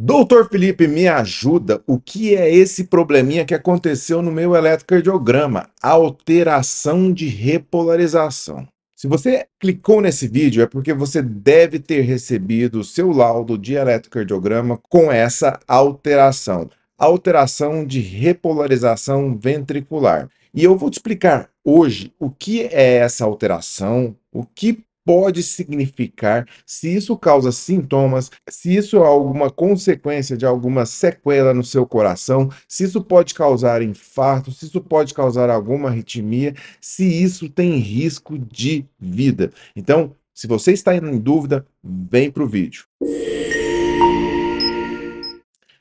Doutor Felipe, me ajuda. O que é esse probleminha que aconteceu no meu eletrocardiograma? Alteração de repolarização. Se você clicou nesse vídeo, é porque você deve ter recebido o seu laudo de eletrocardiograma com essa alteração. Alteração de repolarização ventricular. E eu vou te explicar hoje o que é essa alteração, o que pode significar, se isso causa sintomas, se isso é alguma consequência de alguma sequela no seu coração, se isso pode causar infarto, se isso pode causar alguma arritmia, se isso tem risco de vida. Então, se você está em dúvida, vem para o vídeo.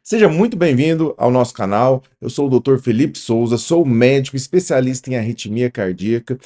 Seja muito bem-vindo ao nosso canal. Eu sou o Dr. Felipe Souza, sou médico especialista em arritmia cardíaca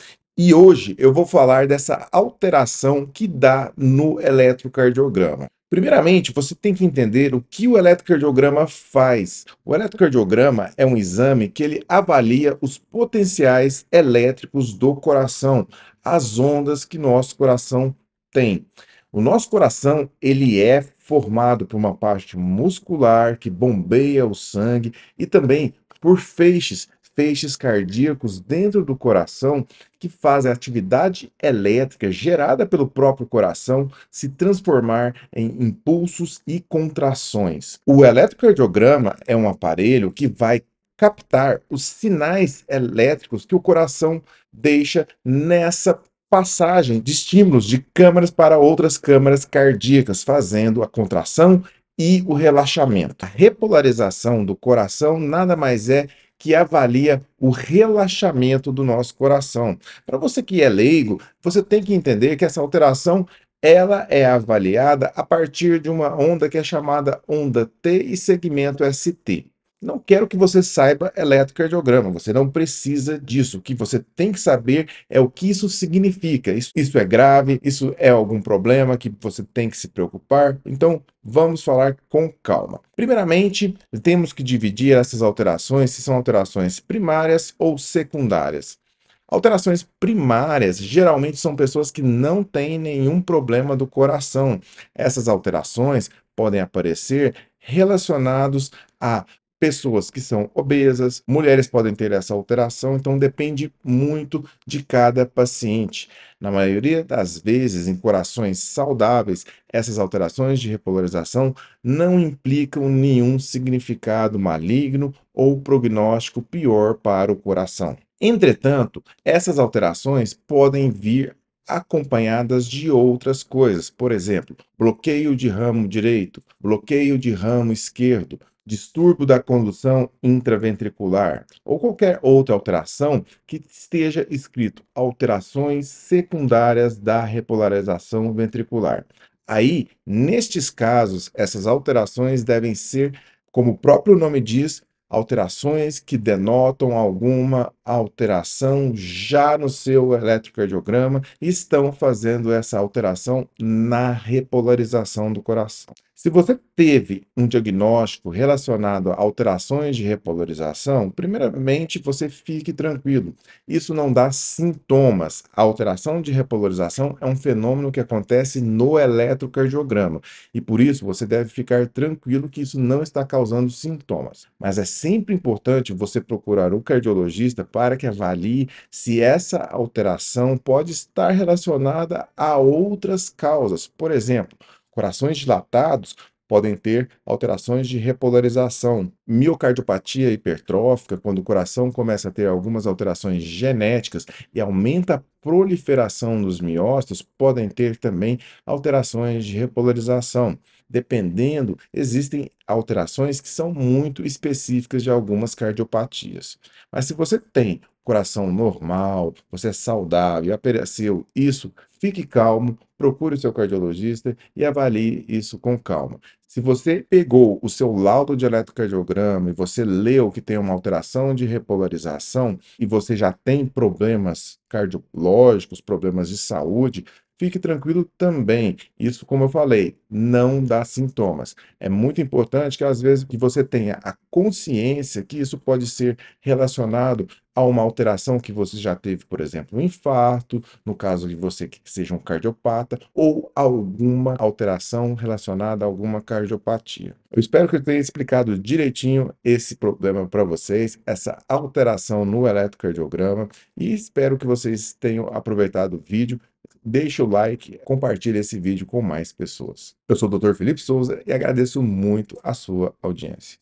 e hoje eu vou falar dessa alteração que dá no eletrocardiograma. Primeiramente, você tem que entender o que o eletrocardiograma faz. O eletrocardiograma é um exame que ele avalia os potenciais elétricos do coração, as ondas que nosso coração tem. O nosso coração, ele é formado por uma parte muscular que bombeia o sangue e também por feixes feixes cardíacos dentro do coração que fazem a atividade elétrica gerada pelo próprio coração se transformar em impulsos e contrações. O eletrocardiograma é um aparelho que vai captar os sinais elétricos que o coração deixa nessa passagem de estímulos de câmaras para outras câmaras cardíacas, fazendo a contração e o relaxamento. A repolarização do coração nada mais é que avalia o relaxamento do nosso coração. Para você que é leigo, você tem que entender que essa alteração ela é avaliada a partir de uma onda que é chamada onda T e segmento ST. Não quero que você saiba eletrocardiograma, você não precisa disso. O que você tem que saber é o que isso significa. Isso, isso é grave, isso é algum problema que você tem que se preocupar. Então, vamos falar com calma. Primeiramente, temos que dividir essas alterações, se são alterações primárias ou secundárias. Alterações primárias geralmente são pessoas que não têm nenhum problema do coração. Essas alterações podem aparecer relacionados a pessoas que são obesas, mulheres podem ter essa alteração, então depende muito de cada paciente. Na maioria das vezes, em corações saudáveis, essas alterações de repolarização não implicam nenhum significado maligno ou prognóstico pior para o coração. Entretanto, essas alterações podem vir acompanhadas de outras coisas, por exemplo, bloqueio de ramo direito, bloqueio de ramo esquerdo, distúrbio da condução intraventricular ou qualquer outra alteração que esteja escrito alterações secundárias da repolarização ventricular. Aí, nestes casos, essas alterações devem ser, como o próprio nome diz, alterações que denotam alguma alteração já no seu eletrocardiograma estão fazendo essa alteração na repolarização do coração. Se você teve um diagnóstico relacionado a alterações de repolarização, primeiramente você fique tranquilo. Isso não dá sintomas. A alteração de repolarização é um fenômeno que acontece no eletrocardiograma e por isso você deve ficar tranquilo que isso não está causando sintomas. Mas é sempre importante você procurar o cardiologista para para que avalie se essa alteração pode estar relacionada a outras causas, por exemplo, corações dilatados podem ter alterações de repolarização, miocardiopatia hipertrófica, quando o coração começa a ter algumas alterações genéticas e aumenta a proliferação dos miócitos, podem ter também alterações de repolarização. Dependendo, existem alterações que são muito específicas de algumas cardiopatias. Mas se você tem coração normal, você é saudável, apareceu isso, fique calmo, procure o seu cardiologista e avalie isso com calma. Se você pegou o seu laudo de eletrocardiograma e você leu que tem uma alteração de repolarização e você já tem problemas cardiológicos, problemas de saúde, Fique tranquilo também. Isso, como eu falei, não dá sintomas. É muito importante que às vezes que você tenha a consciência que isso pode ser relacionado a uma alteração que você já teve, por exemplo, um infarto, no caso de você que seja um cardiopata, ou alguma alteração relacionada a alguma cardiopatia. Eu espero que eu tenha explicado direitinho esse problema para vocês, essa alteração no eletrocardiograma, e espero que vocês tenham aproveitado o vídeo deixa o like, compartilhe esse vídeo com mais pessoas. Eu sou o Dr. Felipe Souza e agradeço muito a sua audiência.